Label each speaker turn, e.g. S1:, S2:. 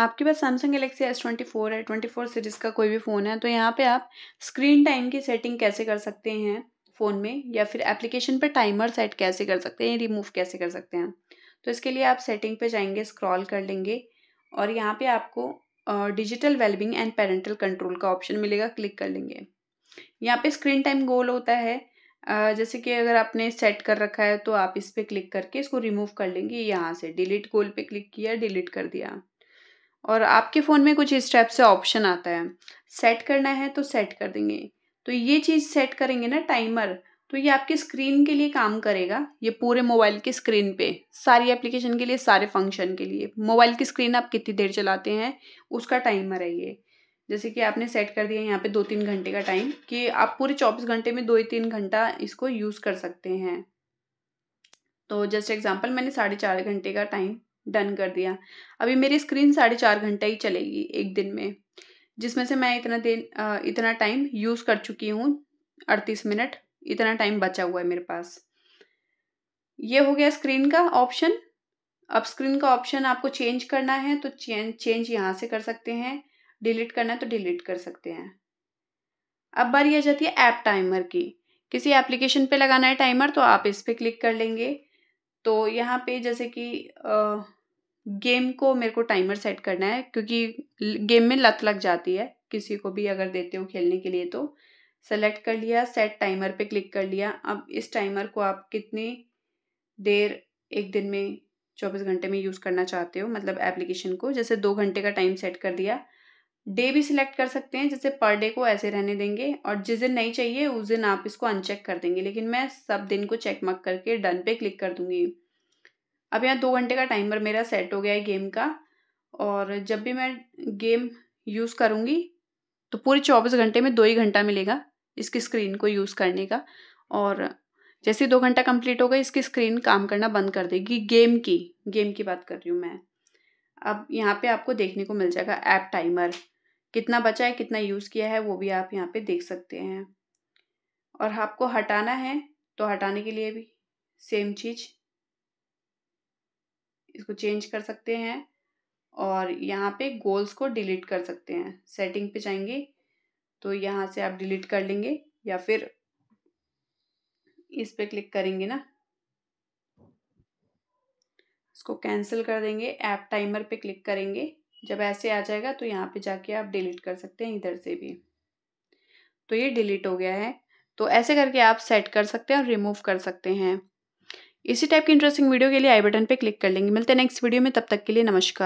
S1: आपके पास Samsung Galaxy S twenty four है ट्वेंटी फोर सीरीज़ का कोई भी फ़ोन है तो यहाँ पे आप स्क्रीन टाइम की सेटिंग कैसे कर सकते हैं फ़ोन में या फिर एप्लीकेशन पर टाइमर सेट कैसे कर सकते हैं रिमूव कैसे कर सकते हैं तो इसके लिए आप सेटिंग पे जाएंगे स्क्रॉल कर लेंगे और यहाँ पे आपको digital wellbeing and parental control का ऑप्शन मिलेगा क्लिक कर लेंगे यहाँ पे स्क्रीन टाइम गोल होता है जैसे कि अगर आपने सेट कर रखा है तो आप इस पर क्लिक करके इसको रिमूव कर लेंगे यहाँ से डिलीट गोल पे क्लिक किया डिलीट कर दिया और आपके फ़ोन में कुछ इस टाइप से ऑप्शन आता है सेट करना है तो सेट कर देंगे तो ये चीज़ सेट करेंगे ना टाइमर तो ये आपकी स्क्रीन के लिए काम करेगा ये पूरे मोबाइल की स्क्रीन पे सारी एप्लीकेशन के लिए सारे फंक्शन के लिए मोबाइल की स्क्रीन आप कितनी देर चलाते हैं उसका टाइमर है ये जैसे कि आपने सेट कर दिया यहाँ पे दो तीन घंटे का टाइम कि आप पूरे चौबीस घंटे में दो ही तीन घंटा इसको यूज़ कर सकते हैं तो जस्ट एग्जाम्पल मैंने साढ़े चार घंटे का टाइम डन कर दिया अभी मेरी स्क्रीन साढ़े चार घंटा ही चलेगी एक दिन में जिसमें से मैं इतना दिन इतना टाइम यूज़ कर चुकी हूँ अड़तीस मिनट इतना टाइम बचा हुआ है मेरे पास ये हो गया स्क्रीन का ऑप्शन अब स्क्रीन का ऑप्शन आपको चेंज करना है तो चेंज चेंज यहाँ से कर सकते हैं डिलीट करना है तो डिलीट कर सकते हैं अब बारी आ जाती है ऐप टाइमर की किसी एप्लीकेशन पे लगाना है टाइमर तो आप इस पर क्लिक कर लेंगे तो यहाँ पे जैसे कि गेम को मेरे को टाइमर सेट करना है क्योंकि गेम में लत लग जाती है किसी को भी अगर देते हो खेलने के लिए तो सेलेक्ट कर लिया सेट टाइमर पे क्लिक कर लिया अब इस टाइमर को आप कितनी देर एक दिन में चौबीस घंटे में यूज़ करना चाहते हो मतलब एप्लीकेशन को जैसे दो घंटे का टाइम सेट कर दिया डे भी सिलेक्ट कर सकते हैं जैसे पर डे को ऐसे रहने देंगे और जिस दिन नहीं चाहिए उस दिन आप इसको अनचेक कर देंगे लेकिन मैं सब दिन को चेक मार्क करके डन पे क्लिक कर दूंगी अब यहाँ दो घंटे का टाइमर मेरा सेट हो गया है गेम का और जब भी मैं गेम यूज़ करूँगी तो पूरे चौबीस घंटे में दो ही घंटा मिलेगा इसकी स्क्रीन को यूज़ करने का और जैसे दो घंटा कंप्लीट होगा इसकी स्क्रीन काम करना बंद कर देगी गेम की गेम की बात कर रही हूँ मैं अब यहाँ पे आपको देखने को मिल जाएगा ऐप टाइमर कितना बचा है कितना यूज़ किया है वो भी आप यहाँ पे देख सकते हैं और आपको हटाना है तो हटाने के लिए भी सेम चीज़ इसको चेंज कर सकते हैं और यहाँ पे गोल्स को डिलीट कर सकते हैं सेटिंग पे जाएंगे तो यहाँ से आप डिलीट कर लेंगे या फिर इस पे क्लिक करेंगे ना इसको कैंसिल कर देंगे ऐप टाइमर पे क्लिक करेंगे जब ऐसे आ जाएगा तो यहाँ पे जाके आप डिलीट कर सकते हैं इधर से भी तो ये डिलीट हो गया है तो ऐसे करके आप सेट कर सकते हैं और रिमूव कर सकते हैं इसी टाइप की इंटरेस्टिंग वीडियो के लिए आई बटन पे क्लिक कर लेंगे मिलते हैं नेक्स्ट वीडियो में तब तक के लिए नमस्कार